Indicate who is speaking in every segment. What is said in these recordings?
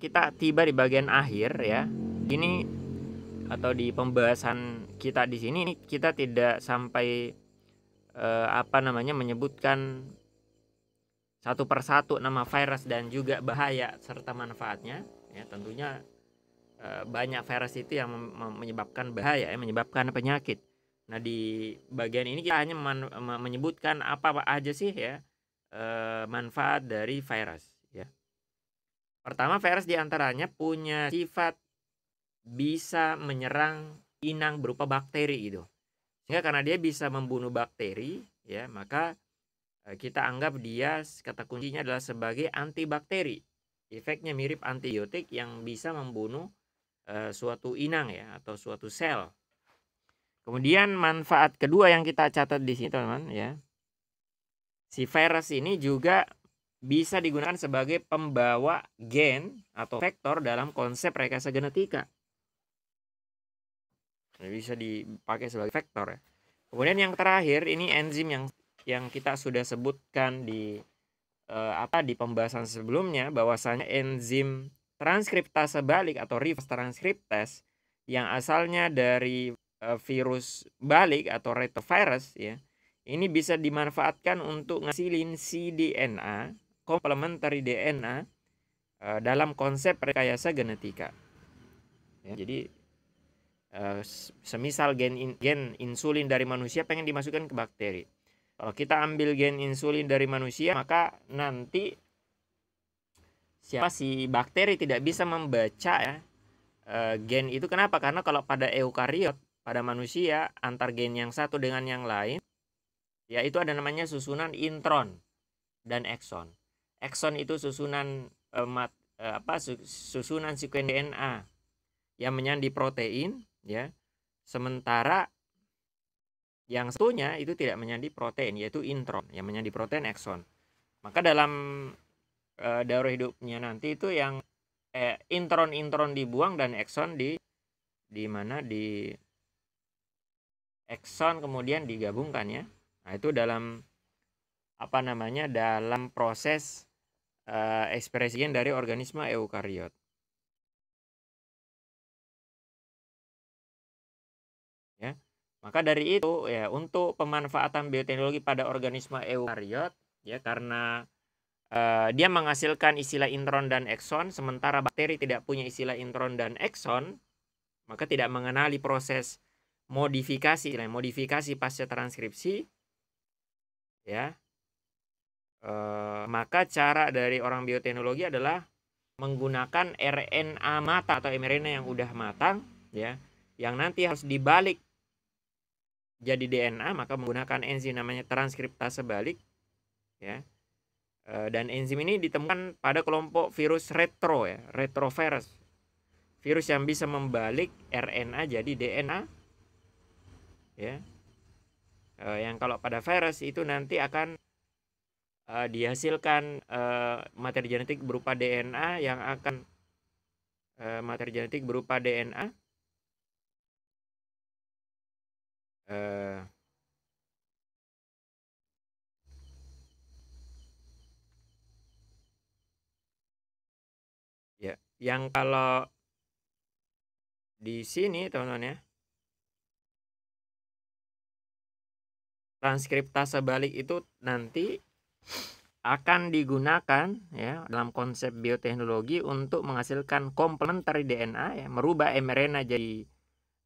Speaker 1: Kita tiba di bagian akhir ya. Ini atau di pembahasan kita di sini kita tidak sampai eh, apa namanya menyebutkan satu persatu nama virus dan juga bahaya serta manfaatnya ya tentunya eh, banyak virus itu yang menyebabkan bahaya ya menyebabkan penyakit nah di bagian ini kita hanya menyebutkan apa, apa aja sih ya eh, manfaat dari virus Pertama, virus diantaranya punya sifat bisa menyerang inang berupa bakteri gitu. Sehingga karena dia bisa membunuh bakteri, ya maka eh, kita anggap dia kata kuncinya adalah sebagai antibakteri. Efeknya mirip antibiotik yang bisa membunuh e, suatu inang ya atau suatu sel. Kemudian manfaat kedua yang kita catat di sini teman-teman ya. Si virus ini juga bisa digunakan sebagai pembawa gen atau vektor dalam konsep rekayasa genetika. Bisa dipakai sebagai vektor ya. Kemudian yang terakhir ini enzim yang yang kita sudah sebutkan di eh, apa di pembahasan sebelumnya bahwasanya enzim transkriptase balik atau reverse transcriptase yang asalnya dari eh, virus balik atau retrovirus ya. Ini bisa dimanfaatkan untuk ngasilin cDNA komplementari DNA eh, dalam konsep rekayasa genetika. Ya, jadi eh, semisal gen gen insulin dari manusia pengen dimasukkan ke bakteri. Kalau kita ambil gen insulin dari manusia, maka nanti siapa sih bakteri tidak bisa membaca ya eh, gen itu kenapa? Karena kalau pada eukariot pada manusia antar gen yang satu dengan yang lain yaitu ada namanya susunan intron dan exon exon itu susunan eh, mat, eh, apa susunan sekuen DNA yang menyandi protein ya. Sementara yang satunya itu tidak menyandi protein yaitu intron yang menyandi protein exon Maka dalam eh, daur hidupnya nanti itu yang eh, intron-intron dibuang dan exon di di mana di exon kemudian digabungkan ya. Nah, itu dalam apa namanya dalam proses uh, eh, gen dari organisme eukariot. Ya. Maka dari itu ya untuk pemanfaatan bioteknologi pada organisme eukariot ya karena uh, dia menghasilkan istilah intron dan exon sementara bakteri tidak punya istilah intron dan exon maka tidak mengenali proses modifikasi modifikasi pasca transkripsi ya Eh, maka cara dari orang bioteknologi adalah menggunakan RNA mata atau mRNA yang udah matang ya yang nanti harus dibalik jadi DNA maka menggunakan enzim namanya transkriptase balik ya eh, dan enzim ini ditemukan pada kelompok virus retro ya retrovirus virus yang bisa membalik RNA jadi DNA ya eh, yang kalau pada virus itu nanti akan uh, dihasilkan uh, materi genetik berupa DNA yang akan uh, materi genetik berupa DNA uh, ya yang kalau di sini teman-teman ya transkriptase balik itu nanti akan digunakan ya dalam konsep bioteknologi untuk menghasilkan komplementari DNA ya merubah mRNA jadi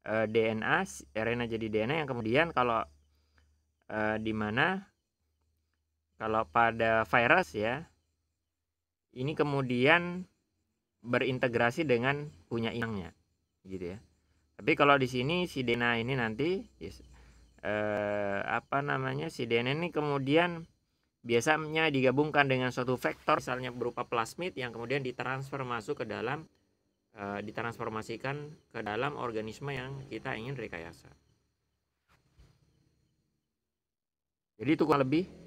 Speaker 1: e, eh, DNA RNA jadi DNA yang kemudian kalau e, di mana kalau pada virus ya ini kemudian berintegrasi dengan punya inangnya gitu ya tapi kalau di sini si DNA ini nanti yes, e, apa namanya si DNA ini kemudian biasanya digabungkan dengan suatu vektor misalnya berupa plasmid yang kemudian ditransfer masuk ke dalam e, ditransformasikan ke dalam organisme yang kita ingin rekayasa. Jadi itu kurang lebih